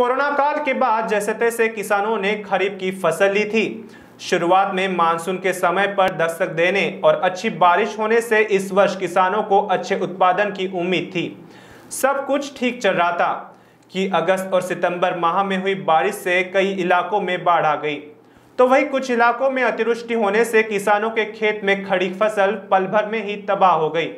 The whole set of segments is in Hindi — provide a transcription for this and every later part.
कोरोना काल के बाद जैसे तैसे किसानों ने खरीफ की फसल ली थी शुरुआत में मानसून के समय पर दस्तक देने और अच्छी बारिश होने से इस वर्ष किसानों को अच्छे उत्पादन की उम्मीद थी सब कुछ ठीक चल रहा था कि अगस्त और सितंबर माह में हुई बारिश से कई इलाकों में बाढ़ आ गई तो वही कुछ इलाकों में अतिवृष्टि होने से किसानों के खेत में खड़ी फसल पल भर में ही तबाह हो गई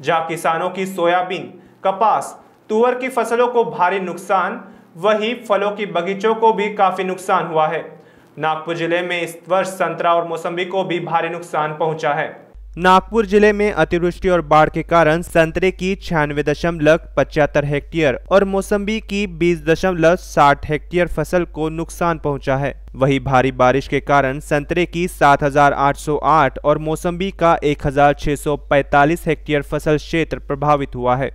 जहाँ किसानों की सोयाबीन कपास तुअर की फसलों को भारी नुकसान वहीं फलों की बगीचों को भी काफ़ी नुकसान हुआ है नागपुर जिले में इस वर्ष संतरा और मौसम्बी को भी भारी नुकसान पहुंचा है नागपुर जिले में अतिवृष्टि और बाढ़ के कारण संतरे की छियानवे दशमलव पचहत्तर हेक्टेयर और मौसम्बी की बीस दशमलव साठ हेक्टेयर फसल को नुकसान पहुंचा है वहीं भारी बारिश के कारण संतरे की 7,808 और मौसम्बी का 1,645 हेक्टेयर फसल क्षेत्र प्रभावित हुआ है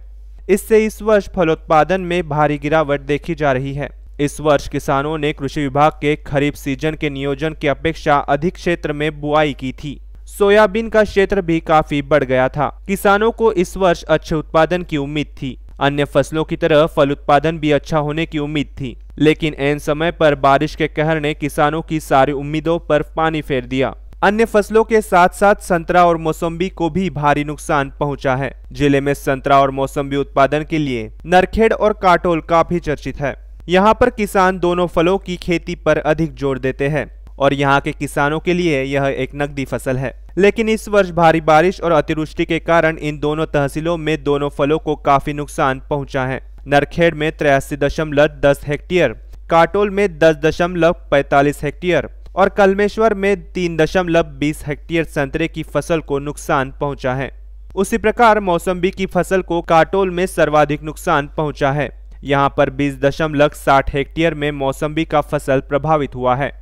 इससे इस वर्ष फलोत्पादन में भारी गिरावट देखी जा रही है इस वर्ष किसानों ने कृषि विभाग के खरीफ सीजन के नियोजन की अपेक्षा अधिक क्षेत्र में बुआई की थी सोयाबीन का क्षेत्र भी काफी बढ़ गया था किसानों को इस वर्ष अच्छे उत्पादन की उम्मीद थी अन्य फसलों की तरह फल उत्पादन भी अच्छा होने की उम्मीद थी लेकिन एन समय पर बारिश के कहर ने किसानों की सारी उम्मीदों पर पानी फेर दिया अन्य फसलों के साथ साथ संतरा और मौसम्बी को भी भारी नुकसान पहुंचा है जिले में संतरा और मौसम्बी उत्पादन के लिए नरखेड़ और काटोल काफी चर्चित है यहाँ पर किसान दोनों फलों की खेती पर अधिक जोर देते हैं और यहाँ के किसानों के लिए यह एक नकदी फसल है लेकिन इस वर्ष भारी बारिश और अतिवृष्टि के कारण इन दोनों तहसीलों में दोनों फलों को काफी नुकसान पहुँचा है नरखेड़ में तिरासी दशमलव दस हेक्टेयर काटोल में दस दशमलव हेक्टेयर और कलमेश्वर में तीन दशमलव बीस हेक्टेयर संतरे की फसल को नुकसान पहुंचा है उसी प्रकार मौसम्बी की फसल को काटोल में सर्वाधिक नुकसान पहुंचा है यहाँ पर बीस दशमलव साठ हेक्टेयर में मौसम्बी का फसल प्रभावित हुआ है